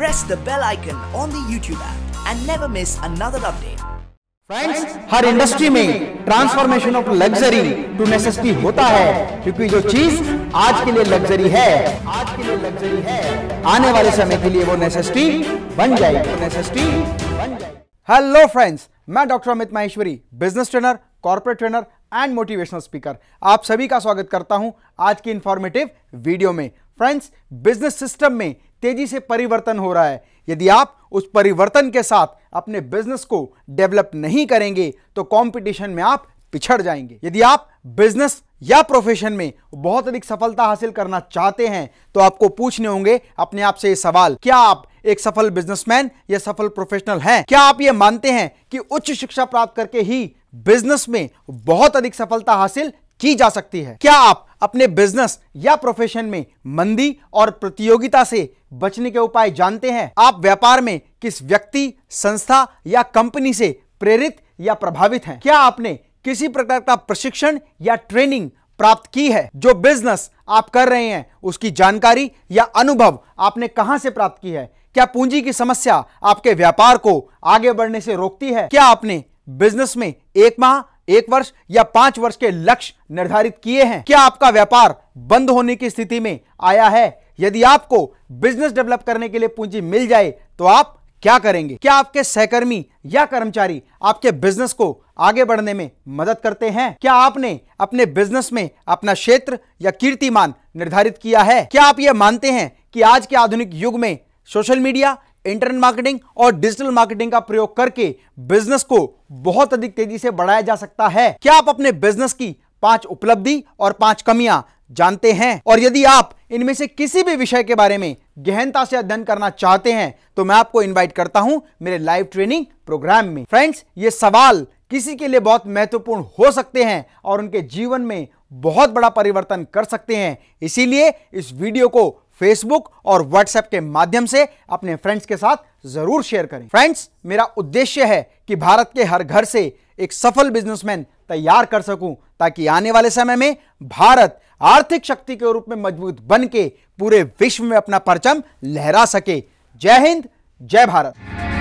press the bell icon on the YouTube app and never miss another update. Friends हर industry में transformation of luxury to necessity होता है क्योंकि जो चीज आज के लिए लग्जरी है आज के लिए लग्जरी है आने वाले समय के लिए वो नेसेसिटी बन जाएगी वो नेसेसिटी बन जाएगी हेलो फ्रेंड्स मैं doctor Amit Maheshwari business trainer corporate trainer and motivational speaker आप सभी का स्वागत करता हूं आज की इंफॉर्मेटिव वीडियो में फ्रेंड्स बिजनेस सिस्टम में तेजी से परिवर्तन हो रहा है यदि आप उस परिवर्तन के साथ अपने बिजनेस को डेवलप नहीं करेंगे तो कंपटीशन में आप पिछड़ जाएंगे यदि आप बिजनेस या प्रोफेशन में बहुत अधिक सफलता हासिल करना चाहते हैं तो आपको पूछने होंगे अपने आप से ये सवाल क्या आप एक सफल बिजनेसमैन या सफल प्रोफेशनल हैं क्या आप ये मानते हैं कि उच्च शिक्षा प्राप्त करके ही बिजनेस में बहुत अधिक सफलता हासिल की जा सकती है क्या आप अपने बिजनेस या प्रोफेशन में मंदी और प्रतियोगिता से बचने के उपाय जानते हैं आप व्यापार में किस व्यक्ति संस्था या कंपनी से प्रेरित या प्रभावित हैं क्या आपने किसी प्रकार का प्रशिक्षण या ट्रेनिंग प्राप्त की है जो बिजनेस आप कर रहे हैं उसकी जानकारी या अनुभव आपने कहां से प्राप्त की है क्या पूंजी की समस्या आपके व्यापार को आगे बढ़ने से रोकती है क्या आपने बिजनेस में एक माह एक वर्ष या पांच वर्ष के लक्ष्य निर्धारित किए हैं क्या आपका व्यापार बंद होने की स्थिति में आया है यदि आपको बिजनेस डेवलप करने के लिए पूंजी मिल जाए तो आप क्या करेंगे क्या आपके सहकर्मी या कर्मचारी आपके बिजनेस को आगे बढ़ने में मदद करते हैं क्या आपने अपने बिजनेस में अपना क्षेत्र या कीर्तिमान निर्धारित किया है क्या आप यह मानते हैं कि आज के आधुनिक युग में सोशल मीडिया इंटरनेट मार्केटिंग और डिजिटल मार्केटिंग का प्रयोग करके बिजनेस को बहुत अधिक तेजी से बढ़ाया जा सकता है क्या आप अपने बिजनेस की पांच उपलब्धि और पांच कमियां जानते हैं और यदि आप इनमें से किसी भी विषय के बारे में गहनता से अध्ययन करना चाहते हैं तो मैं आपको इनवाइट करता हूं मेरे लाइव ट्रेनिंग प्रोग्राम में फ्रेंड्स ये सवाल किसी के लिए बहुत महत्वपूर्ण हो सकते हैं और उनके जीवन में बहुत बड़ा परिवर्तन कर सकते हैं इसीलिए इस वीडियो को फेसबुक और व्हाट्सएप के माध्यम से अपने फ्रेंड्स के साथ जरूर शेयर करें फ्रेंड्स मेरा उद्देश्य है कि भारत के हर घर से एक सफल बिजनेसमैन तैयार कर सकूं ताकि आने वाले समय में भारत आर्थिक शक्ति के रूप में मजबूत बन के पूरे विश्व में अपना परचम लहरा सके जय हिंद जय भारत